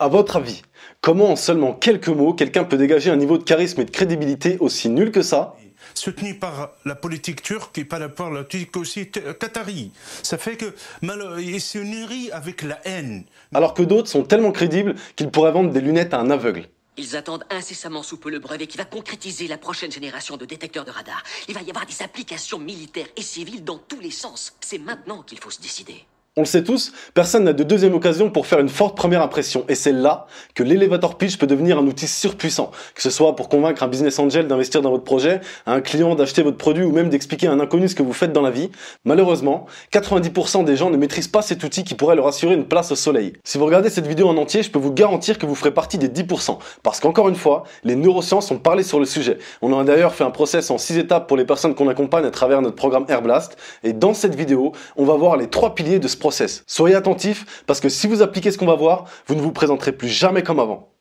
À votre avis, comment en seulement quelques mots quelqu'un peut dégager un niveau de charisme et de crédibilité aussi nul que ça Soutenu par la politique turque et par la politique aussi euh, qatari. Ça fait que c'est euh, une avec la haine. Alors que d'autres sont tellement crédibles qu'ils pourraient vendre des lunettes à un aveugle. Ils attendent incessamment sous peu le brevet qui va concrétiser la prochaine génération de détecteurs de radar. Il va y avoir des applications militaires et civiles dans tous les sens. C'est maintenant qu'il faut se décider. On le sait tous, personne n'a de deuxième occasion pour faire une forte première impression. Et c'est là que l'élévateur pitch peut devenir un outil surpuissant. Que ce soit pour convaincre un business angel d'investir dans votre projet, un client d'acheter votre produit ou même d'expliquer à un inconnu ce que vous faites dans la vie. Malheureusement, 90% des gens ne maîtrisent pas cet outil qui pourrait leur assurer une place au soleil. Si vous regardez cette vidéo en entier, je peux vous garantir que vous ferez partie des 10%. Parce qu'encore une fois, les neurosciences ont parlé sur le sujet. On a d'ailleurs fait un process en 6 étapes pour les personnes qu'on accompagne à travers notre programme Airblast. Et dans cette vidéo, on va voir les trois piliers de ce Soyez attentifs parce que si vous appliquez ce qu'on va voir, vous ne vous présenterez plus jamais comme avant.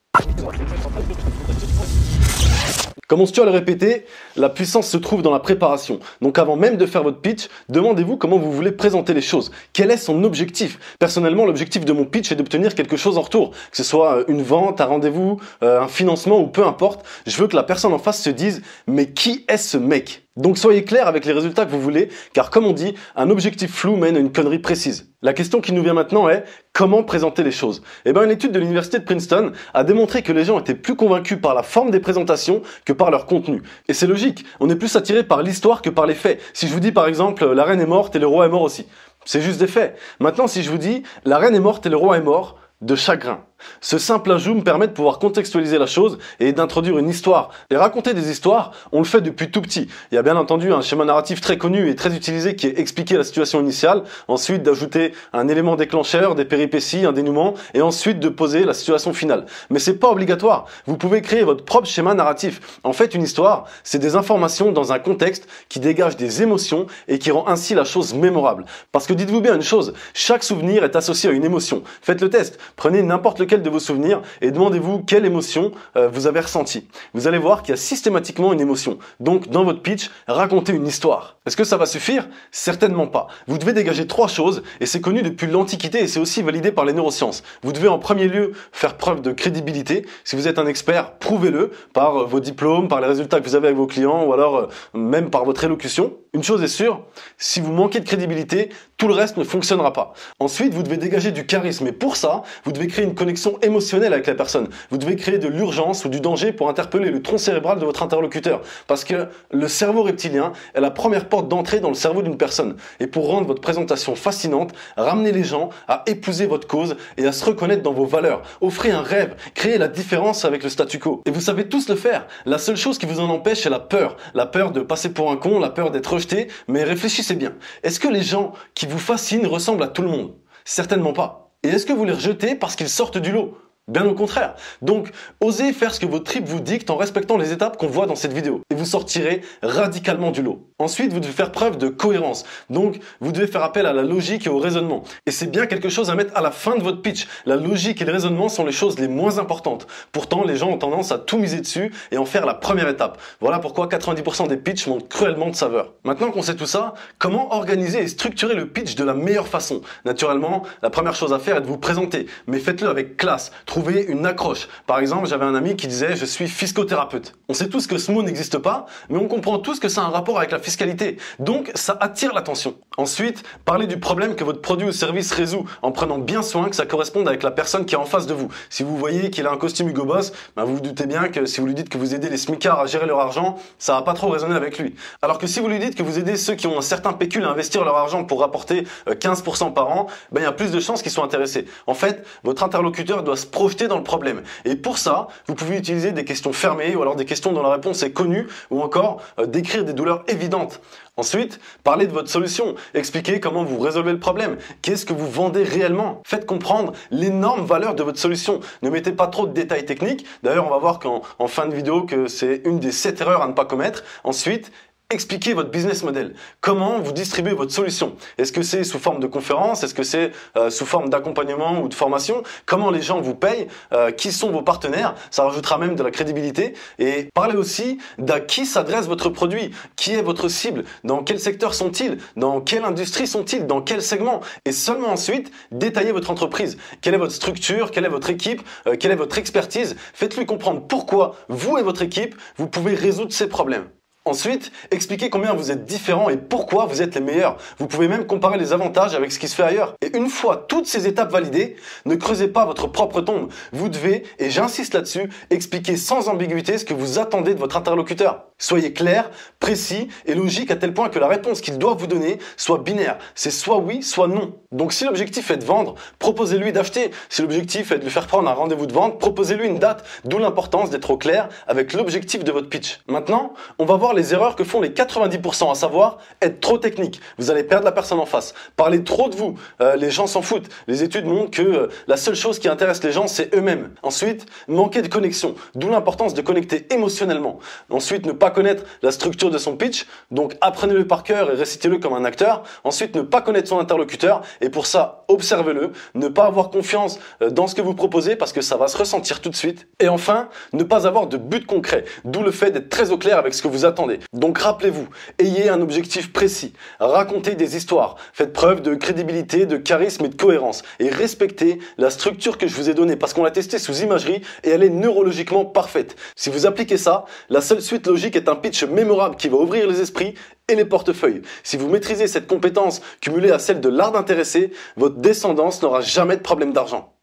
Comme on se à le répéter, la puissance se trouve dans la préparation. Donc avant même de faire votre pitch, demandez-vous comment vous voulez présenter les choses. Quel est son objectif Personnellement, l'objectif de mon pitch est d'obtenir quelque chose en retour. Que ce soit euh, une vente, un rendez-vous, euh, un financement ou peu importe. Je veux que la personne en face se dise, mais qui est ce mec donc soyez clair avec les résultats que vous voulez, car comme on dit, un objectif flou mène à une connerie précise. La question qui nous vient maintenant est comment présenter les choses Eh bien, une étude de l'université de Princeton a démontré que les gens étaient plus convaincus par la forme des présentations que par leur contenu. Et c'est logique, on est plus attiré par l'histoire que par les faits. Si je vous dis par exemple la reine est morte et le roi est mort aussi, c'est juste des faits. Maintenant, si je vous dis la reine est morte et le roi est mort de chagrin, ce simple ajout me permet de pouvoir contextualiser la chose et d'introduire une histoire. Et raconter des histoires, on le fait depuis tout petit. Il y a bien entendu un schéma narratif très connu et très utilisé qui est expliquer la situation initiale, ensuite d'ajouter un élément déclencheur, des péripéties, un dénouement, et ensuite de poser la situation finale. Mais c'est pas obligatoire. Vous pouvez créer votre propre schéma narratif. En fait, une histoire, c'est des informations dans un contexte qui dégage des émotions et qui rend ainsi la chose mémorable. Parce que dites-vous bien une chose, chaque souvenir est associé à une émotion. Faites le test. Prenez n'importe le de vos souvenirs et demandez-vous quelle émotion euh, vous avez ressenti. Vous allez voir qu'il y a systématiquement une émotion. Donc, dans votre pitch, racontez une histoire. Est-ce que ça va suffire Certainement pas. Vous devez dégager trois choses et c'est connu depuis l'Antiquité et c'est aussi validé par les neurosciences. Vous devez en premier lieu faire preuve de crédibilité. Si vous êtes un expert, prouvez-le par euh, vos diplômes, par les résultats que vous avez avec vos clients ou alors euh, même par votre élocution. Une chose est sûre, si vous manquez de crédibilité, tout le reste ne fonctionnera pas. Ensuite, vous devez dégager du charisme et pour ça, vous devez créer une connexion émotionnelle avec la personne. Vous devez créer de l'urgence ou du danger pour interpeller le tronc cérébral de votre interlocuteur. Parce que le cerveau reptilien est la première porte d'entrée dans le cerveau d'une personne. Et pour rendre votre présentation fascinante, ramenez les gens à épouser votre cause et à se reconnaître dans vos valeurs. Offrez un rêve, créez la différence avec le statu quo. Et vous savez tous le faire. La seule chose qui vous en empêche est la peur. La peur de passer pour un con, la peur d'être rejeté. Mais réfléchissez bien. Est-ce que les gens qui vous fascine ressemble à tout le monde Certainement pas. Et est-ce que vous les rejetez parce qu'ils sortent du lot Bien au contraire. Donc, osez faire ce que votre trip vous dicte en respectant les étapes qu'on voit dans cette vidéo. Et vous sortirez radicalement du lot. Ensuite, vous devez faire preuve de cohérence. Donc, vous devez faire appel à la logique et au raisonnement. Et c'est bien quelque chose à mettre à la fin de votre pitch. La logique et le raisonnement sont les choses les moins importantes. Pourtant, les gens ont tendance à tout miser dessus et en faire la première étape. Voilà pourquoi 90% des pitchs manquent cruellement de saveur. Maintenant qu'on sait tout ça, comment organiser et structurer le pitch de la meilleure façon Naturellement, la première chose à faire est de vous présenter. Mais faites-le avec classe trouver une accroche. Par exemple, j'avais un ami qui disait je suis fiscothérapeute. On sait tous que ce mot n'existe pas, mais on comprend tous que ça a un rapport avec la fiscalité. Donc ça attire l'attention. Ensuite, parler du problème que votre produit ou service résout en prenant bien soin que ça corresponde avec la personne qui est en face de vous. Si vous voyez qu'il a un costume Hugo Boss, ben, vous vous doutez bien que si vous lui dites que vous aidez les smicards à gérer leur argent, ça va pas trop résonner avec lui. Alors que si vous lui dites que vous aidez ceux qui ont un certain pécule à investir leur argent pour rapporter 15% euh, par an, ben il y a plus de chances qu'ils soient intéressés. En fait, votre interlocuteur doit se dans le problème. Et pour ça, vous pouvez utiliser des questions fermées ou alors des questions dont la réponse est connue ou encore euh, décrire des douleurs évidentes. Ensuite, parler de votre solution, expliquez comment vous résolvez le problème, qu'est-ce que vous vendez réellement. Faites comprendre l'énorme valeur de votre solution. Ne mettez pas trop de détails techniques. D'ailleurs, on va voir qu'en fin de vidéo que c'est une des sept erreurs à ne pas commettre. Ensuite, Expliquez votre business model. Comment vous distribuez votre solution Est-ce que c'est sous forme de conférence Est-ce que c'est euh, sous forme d'accompagnement ou de formation Comment les gens vous payent euh, Qui sont vos partenaires Ça rajoutera même de la crédibilité. Et parlez aussi d'à qui s'adresse votre produit Qui est votre cible Dans quel secteur sont-ils Dans quelle industrie sont-ils Dans quel segment Et seulement ensuite, détaillez votre entreprise. Quelle est votre structure Quelle est votre équipe euh, Quelle est votre expertise Faites-lui comprendre pourquoi vous et votre équipe, vous pouvez résoudre ces problèmes. Ensuite, expliquez combien vous êtes différents et pourquoi vous êtes les meilleurs. Vous pouvez même comparer les avantages avec ce qui se fait ailleurs. Et une fois toutes ces étapes validées, ne creusez pas votre propre tombe. Vous devez, et j'insiste là-dessus, expliquer sans ambiguïté ce que vous attendez de votre interlocuteur. Soyez clair, précis et logique à tel point que la réponse qu'il doit vous donner soit binaire. C'est soit oui, soit non. Donc si l'objectif est de vendre, proposez-lui d'acheter. Si l'objectif est de lui faire prendre un rendez-vous de vente, proposez-lui une date. D'où l'importance d'être au clair avec l'objectif de votre pitch. Maintenant, on va voir les erreurs que font les 90%, à savoir être trop technique. Vous allez perdre la personne en face. Parlez trop de vous. Euh, les gens s'en foutent. Les études montrent que euh, la seule chose qui intéresse les gens, c'est eux-mêmes. Ensuite, manquer de connexion. D'où l'importance de connecter émotionnellement. Ensuite, ne pas connaître la structure de son pitch. Donc apprenez-le par cœur et récitez-le comme un acteur. Ensuite, ne pas connaître son interlocuteur et pour ça, observez-le, ne pas avoir confiance euh, dans ce que vous proposez parce que ça va se ressentir tout de suite. Et enfin, ne pas avoir de but concret, d'où le fait d'être très au clair avec ce que vous attendez. Donc rappelez-vous, ayez un objectif précis, racontez des histoires, faites preuve de crédibilité, de charisme et de cohérence, et respectez la structure que je vous ai donnée parce qu'on l'a testée sous imagerie et elle est neurologiquement parfaite. Si vous appliquez ça, la seule suite logique est un pitch mémorable qui va ouvrir les esprits et les portefeuilles. Si vous maîtrisez cette compétence cumulée à celle de l'art d'intéresser, votre descendance n'aura jamais de problème d'argent.